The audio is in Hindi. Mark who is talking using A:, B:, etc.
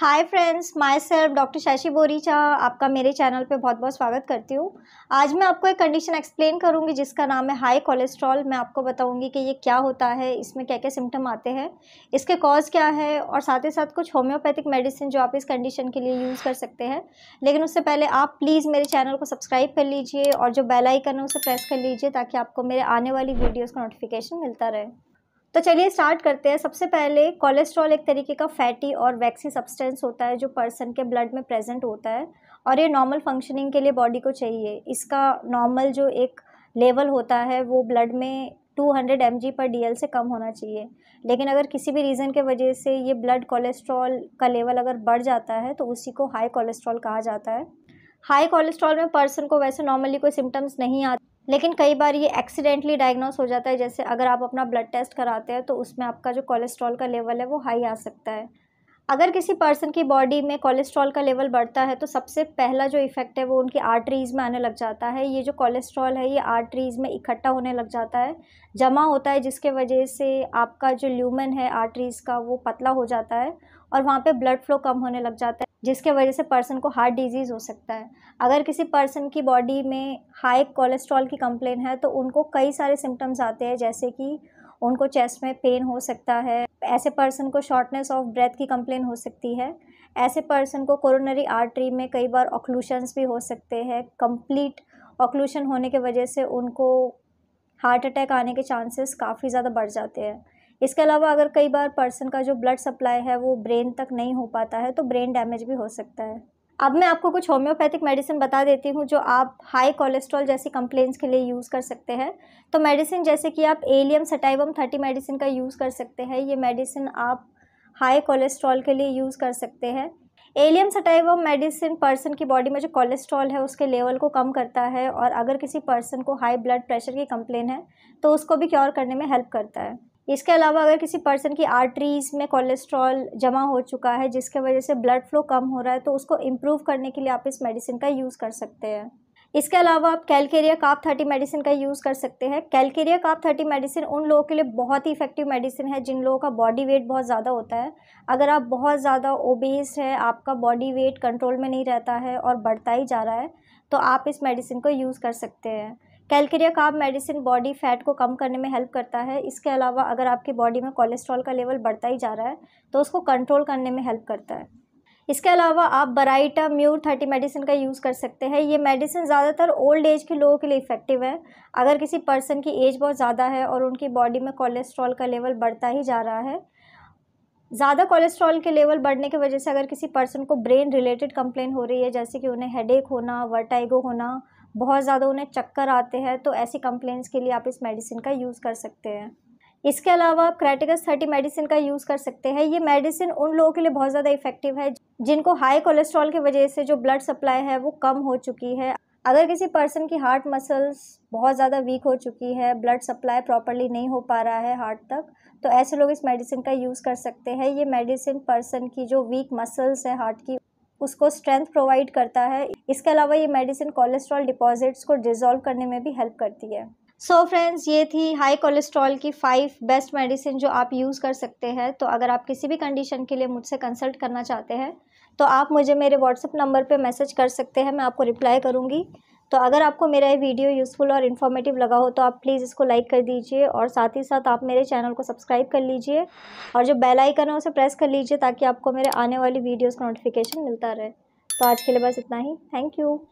A: हाय friends myself doctor Shashi Boricha आपका मेरे चैनल पे बहुत बहुत स्वागत करती हूँ आज मैं आपको एक कंडीशन एक्सप्लेन करूँगी जिसका नाम है हाई कोलेस्ट्रॉल मैं आपको बताऊँगी कि ये क्या होता है इसमें क्या क्या सिम्टम आते हैं इसके कॉज क्या है और साथ ही साथ कुछ होम्योपैथिक मेडिसिन जो आप इस कंडीशन के लिए यूज़ कर सकते हैं लेकिन उससे पहले आप प्लीज़ मेरे चैनल को सब्सक्राइब कर लीजिए और जो बेलाइकन है उसे प्रेस कर लीजिए ताकि आपको मेरे आने वाली वीडियोज़ का नोटिफिकेशन मिलता रहे तो चलिए स्टार्ट करते हैं सबसे पहले कोलेस्ट्रॉल एक तरीके का फैटी और वैक्सी सब्सटेंस होता है जो पर्सन के ब्लड में प्रेजेंट होता है और ये नॉर्मल फंक्शनिंग के लिए बॉडी को चाहिए इसका नॉर्मल जो एक लेवल होता है वो ब्लड में 200 हंड्रेड एम पर डी से कम होना चाहिए लेकिन अगर किसी भी रीज़न के वजह से ये ब्लड कोलेस्ट्रॉल का लेवल अगर बढ़ जाता है तो उसी को हाई कोलेस्ट्रॉल कहा जाता है हाई कोलेस्ट्रॉल में पर्सन को वैसे नॉर्मली कोई सिम्टम्स नहीं आते लेकिन कई बार ये एक्सीडेंटली डायग्नोस हो जाता है जैसे अगर आप अपना ब्लड टेस्ट कराते हैं तो उसमें आपका जो कोलेस्ट्रॉल का लेवल है वो हाई आ सकता है अगर किसी पर्सन की बॉडी में कोलेस्ट्रॉल का लेवल बढ़ता है तो सबसे पहला जो इफ़ेक्ट है वो उनकी आर्टरीज़ में आने लग जाता है ये जो कोलेस्ट्रॉल है ये आर्टरीज़ में इकट्ठा होने लग जाता है जमा होता है जिसके वजह से आपका जो ल्यूमन है आर्टरीज़ का वो पतला हो जाता है और वहाँ पे ब्लड फ्लो कम होने लग जाता है जिसके वजह से पर्सन को हार्ट डिजीज़ हो सकता है अगर किसी पर्सन की बॉडी में हाई कोलेस्ट्रॉल की कंप्लेन है तो उनको कई सारे सिम्टम्स आते हैं जैसे कि उनको चेस्ट में पेन हो सकता है ऐसे पर्सन को शॉर्टनेस ऑफ ब्रेथ की कंप्लेन हो सकती है ऐसे पर्सन को कोरोनरी आर्टरी में कई बार ऑक्लूशंस भी हो सकते हैं कंप्लीट ऑक्लूशन होने के वजह से उनको हार्ट अटैक आने के चांसेस काफ़ी ज़्यादा बढ़ जाते हैं इसके अलावा अगर कई बार पर्सन का जो ब्लड सप्लाई है वो ब्रेन तक नहीं हो पाता है तो ब्रेन डैमेज भी हो सकता है अब मैं आपको कुछ होम्योपैथिक मेडिसिन बता देती हूँ जो आप हाई कोलेस्ट्रॉल जैसी कंप्लेंट्स के लिए यूज़ कर सकते हैं तो मेडिसिन जैसे कि आप एलियम सटाइवम थर्टी मेडिसिन का यूज़ कर सकते हैं ये मेडिसिन आप हाई कोलेस्ट्रॉल के लिए यूज़ कर सकते हैं एलियम सटाइवम मेडिसिन पर्सन की बॉडी में जो कोलेस्ट्रॉल है उसके लेवल को कम करता है और अगर किसी पर्सन को हाई ब्लड प्रेशर की कंप्लेन है तो उसको भी क्योर करने में हेल्प करता है इसके अलावा अगर किसी पर्सन की आर्टरीज़ में कोलेस्ट्रॉल जमा हो चुका है जिसके वजह से ब्लड फ्लो कम हो रहा है तो उसको इम्प्रूव करने के लिए आप इस मेडिसिन का यूज़ कर सकते हैं इसके अलावा आप कैलकेरिया काप थर्टी मेडिसिन का यूज़ कर सकते हैं कैलकेरिया काप थर्टी मेडिसिन उन लोगों के लिए बहुत ही इफेक्टिव मेडिसिन है जिन लोगों का बॉडी वेट बहुत ज़्यादा होता है अगर आप बहुत ज़्यादा ओबेस है आपका बॉडी वेट कंट्रोल में नहीं रहता है और बढ़ता ही जा रहा है तो आप इस मेडिसिन को यूज़ कर सकते हैं calcarea carb medicine body fat को कम करने में हेल्प करता है इसके अलावा अगर आपके बॉडी में कोलेस्ट्रॉल का लेवल बढ़ता ही जा रहा है तो उसको कंट्रोल करने में हेल्प करता है इसके अलावा आप बराइटा म्यूर थर्टी मेडिसिन का यूज़ कर सकते हैं ये मेडिसिन ज़्यादातर ओल्ड एज के लोगों के लिए इफ़ेक्टिव है अगर किसी पर्सन की एज बहुत ज़्यादा है और उनकी बॉडी में कोलेस्ट्रॉल का लेवल बढ़ता ही जा रहा है ज़्यादा कोलेस्ट्रॉल के लेवल बढ़ने की वजह से अगर किसी पर्सन को ब्रेन रिलेटेड कंप्लेन हो रही है जैसे कि उन्हें हेडेक होना वर्टाइगो होना बहुत ज़्यादा उन्हें चक्कर आते हैं तो ऐसी कंप्लेंट्स के लिए आप इस मेडिसिन का यूज़ कर सकते हैं इसके अलावा क्रैटिकस क्रेटिकस थर्टी मेडिसिन का यूज़ कर सकते हैं ये मेडिसिन उन लोगों के लिए बहुत ज़्यादा इफेक्टिव है जिनको हाई कोलेस्ट्रॉल की वजह से जो ब्लड सप्लाई है वो कम हो चुकी है अगर किसी पर्सन की हार्ट मसल्स बहुत ज़्यादा वीक हो चुकी है ब्लड सप्लाई प्रॉपरली नहीं हो पा रहा है हार्ट तक तो ऐसे लोग इस मेडिसिन का यूज़ कर सकते हैं ये मेडिसिन पर्सन की जो वीक मसल्स है हार्ट की उसको स्ट्रेंथ प्रोवाइड करता है इसके अलावा ये मेडिसिन कोलेस्ट्रॉल डिपॉजिट्स को डिजोल्व करने में भी हेल्प करती है सो so फ्रेंड्स ये थी हाई कोलेस्ट्रॉल की फाइव बेस्ट मेडिसिन जो आप यूज़ कर सकते हैं तो अगर आप किसी भी कंडीशन के लिए मुझसे कंसल्ट करना चाहते हैं तो आप मुझे मेरे व्हाट्सअप नंबर पे मैसेज कर सकते हैं मैं आपको रिप्लाई करूँगी तो अगर आपको मेरा ये वीडियो यूज़फुल और इन्फॉर्मेटिव लगा हो तो आप प्लीज़ इसको लाइक कर दीजिए और साथ ही साथ आप मेरे चैनल को सब्सक्राइब कर लीजिए और जो बेल आइकन है उसे प्रेस कर लीजिए ताकि आपको मेरे आने वाली वीडियोज़ का नोटिफिकेशन मिलता रहे तो आज के लिए बस इतना ही थैंक यू